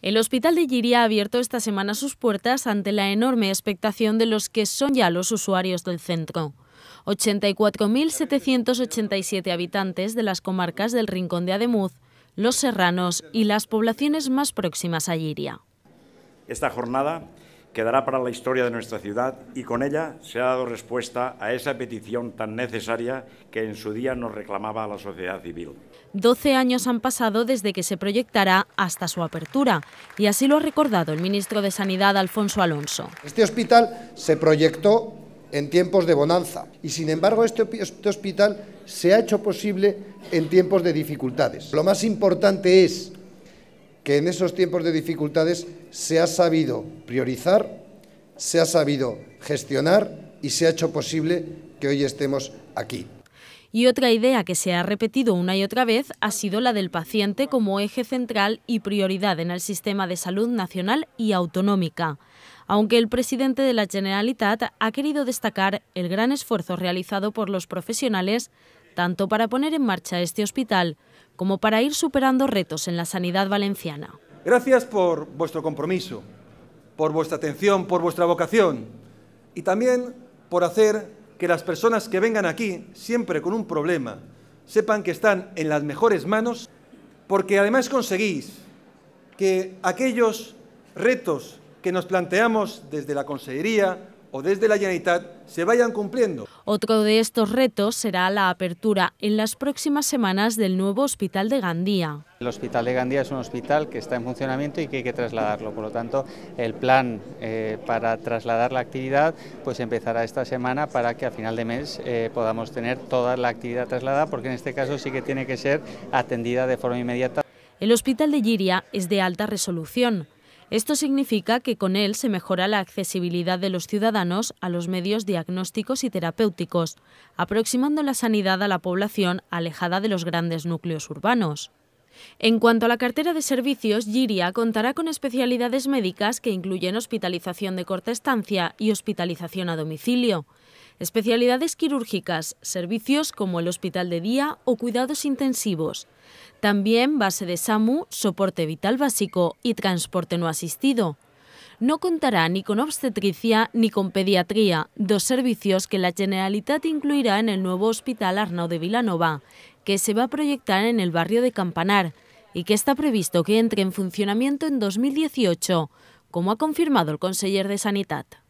El hospital de Giria ha abierto esta semana sus puertas ante la enorme expectación de los que son ya los usuarios del centro. 84.787 habitantes de las comarcas del Rincón de Ademuz, Los Serranos y las poblaciones más próximas a Giria. Esta jornada quedará para la historia de nuestra ciudad y con ella se ha dado respuesta a esa petición tan necesaria que en su día nos reclamaba la sociedad civil. 12 años han pasado desde que se proyectará hasta su apertura y así lo ha recordado el ministro de Sanidad Alfonso Alonso. Este hospital se proyectó en tiempos de bonanza y sin embargo este, este hospital se ha hecho posible en tiempos de dificultades. Lo más importante es que en esos tiempos de dificultades se ha sabido priorizar, se ha sabido gestionar y se ha hecho posible que hoy estemos aquí. Y otra idea que se ha repetido una y otra vez ha sido la del paciente como eje central y prioridad en el sistema de salud nacional y autonómica, aunque el presidente de la Generalitat ha querido destacar el gran esfuerzo realizado por los profesionales tanto para poner en marcha este hospital como para ir superando retos en la sanidad valenciana. Gracias por vuestro compromiso, por vuestra atención, por vuestra vocación y también por hacer que las personas que vengan aquí, siempre con un problema, sepan que están en las mejores manos, porque además conseguís que aquellos retos que nos planteamos desde la Consejería, o desde la Generalitat se vayan cumpliendo. Otro de estos retos será la apertura en las próximas semanas del nuevo Hospital de Gandía. El Hospital de Gandía es un hospital que está en funcionamiento y que hay que trasladarlo. Por lo tanto, el plan eh, para trasladar la actividad pues empezará esta semana para que a final de mes eh, podamos tener toda la actividad trasladada, porque en este caso sí que tiene que ser atendida de forma inmediata. El Hospital de Giria es de alta resolución esto significa que con él se mejora la accesibilidad de los ciudadanos a los medios diagnósticos y terapéuticos, aproximando la sanidad a la población alejada de los grandes núcleos urbanos. En cuanto a la cartera de servicios, Giria contará con especialidades médicas que incluyen hospitalización de corta estancia y hospitalización a domicilio, especialidades quirúrgicas, servicios como el hospital de día o cuidados intensivos. También base de SAMU, soporte vital básico y transporte no asistido. No contará ni con obstetricia ni con pediatría, dos servicios que la Generalitat incluirá en el nuevo Hospital Arnau de Vilanova, que se va a proyectar en el barrio de Campanar y que está previsto que entre en funcionamiento en 2018, como ha confirmado el conseller de Sanitat.